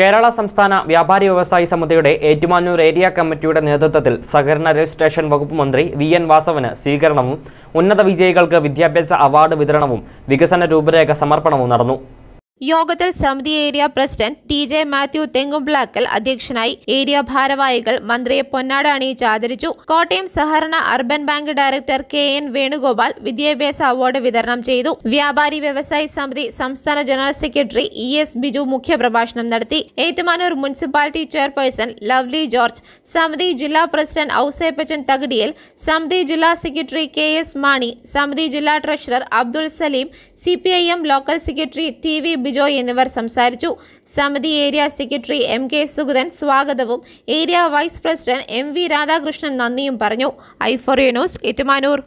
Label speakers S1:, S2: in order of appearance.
S1: കേരള സംസ്ഥാന വ്യാപാരി വ്യവസായി സമിതിയുടെ ഏറ്റുമാനൂർ ഏരിയ കമ്മിറ്റിയുടെ നേതൃത്വത്തിൽ സഹകരണ രജിസ്ട്രേഷൻ വകുപ്പ് മന്ത്രി വി എൻ വാസവന് സ്വീകരണവും ഉന്നത വിജയികൾക്ക് വിദ്യാഭ്യാസ അവാർഡ് വിതരണവും വികസന രൂപരേഖ സമർപ്പണവും നടന്നു
S2: യോഗത്തിൽ സമിതി area president T J Mathew Thenkumpilakkal അധ്യക്ഷനായി ഏരിയ ഭാരവാഹികൾ മന്ത്രിയെ പൊന്നാട അണിയിച്ച് ആദരിച്ചു കോട്ടയം സഹകരണ urban bank director K N Venugopal വിദ്യാഭ്യാസ അവാർഡ് വിതരണം ചെയ്തു വ്യാപാരി വ്യവസായി സമിതി സംസ്ഥാന general secretary E S Biju മുഖ്യപ്രഭാഷണം നടത്തി Ettumanoor municipality chairperson Lovely George സമിതി ജില്ലാ പ്രസിഡന്റ് ഔസേപ്പച്ചൻ തകടിയൽ സമിതി ജില്ലാ സെക്രട്ടറി കെ എസ് മാണി സമിതി ജില്ലാ treasurer Abdul Salim C local secretary T V Bijoy എന്നിവർ സംസാരിച്ചു സമിതി area secretary M K Sugathan സ്വാഗതവും area vice president M V Radhakrishnan നന്ദിയും പറഞ്ഞു ഐ ഫോർ ന്യൂസ് ഏറ്റുമാനൂർ